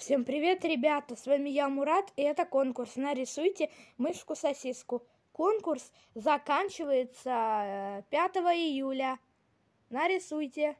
Всем привет, ребята! С вами я, Мурат, и это конкурс «Нарисуйте мышку-сосиску». Конкурс заканчивается 5 э, июля. Нарисуйте!